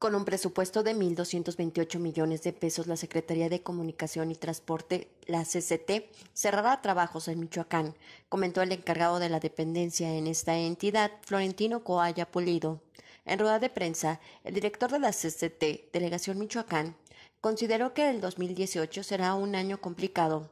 Con un presupuesto de 1.228 millones de pesos, la Secretaría de Comunicación y Transporte, la CCT, cerrará trabajos en Michoacán, comentó el encargado de la dependencia en esta entidad, Florentino Coaya Pulido. En rueda de prensa, el director de la CCT, Delegación Michoacán, consideró que el 2018 será un año complicado,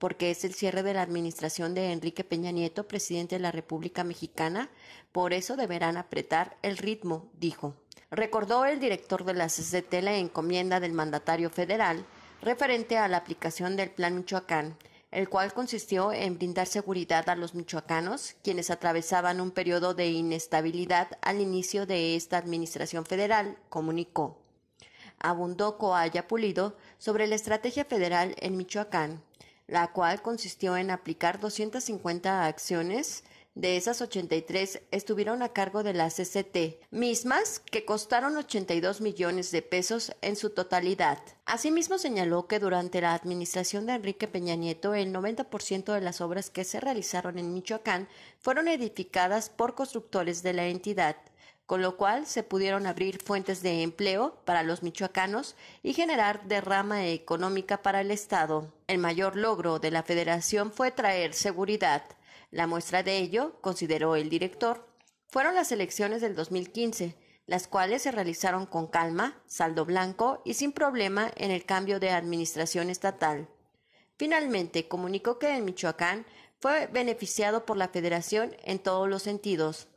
porque es el cierre de la administración de Enrique Peña Nieto, presidente de la República Mexicana, por eso deberán apretar el ritmo, dijo recordó el director de la CCT la encomienda del mandatario federal referente a la aplicación del Plan Michoacán, el cual consistió en brindar seguridad a los michoacanos, quienes atravesaban un periodo de inestabilidad al inicio de esta administración federal, comunicó. Abundó Coaya Pulido sobre la estrategia federal en Michoacán, la cual consistió en aplicar 250 acciones de esas 83 estuvieron a cargo de la CCT, mismas que costaron 82 millones de pesos en su totalidad. Asimismo señaló que durante la administración de Enrique Peña Nieto el 90% de las obras que se realizaron en Michoacán fueron edificadas por constructores de la entidad con lo cual se pudieron abrir fuentes de empleo para los michoacanos y generar derrama económica para el Estado. El mayor logro de la federación fue traer seguridad, la muestra de ello, consideró el director, fueron las elecciones del 2015, las cuales se realizaron con calma, saldo blanco y sin problema en el cambio de administración estatal. Finalmente, comunicó que el Michoacán fue beneficiado por la federación en todos los sentidos,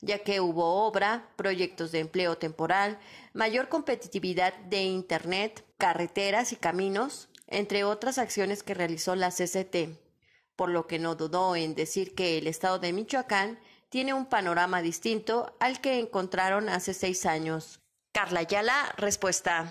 ya que hubo obra, proyectos de empleo temporal, mayor competitividad de Internet, carreteras y caminos, entre otras acciones que realizó la CCT por lo que no dudó en decir que el estado de Michoacán tiene un panorama distinto al que encontraron hace seis años. Carla Yala, respuesta.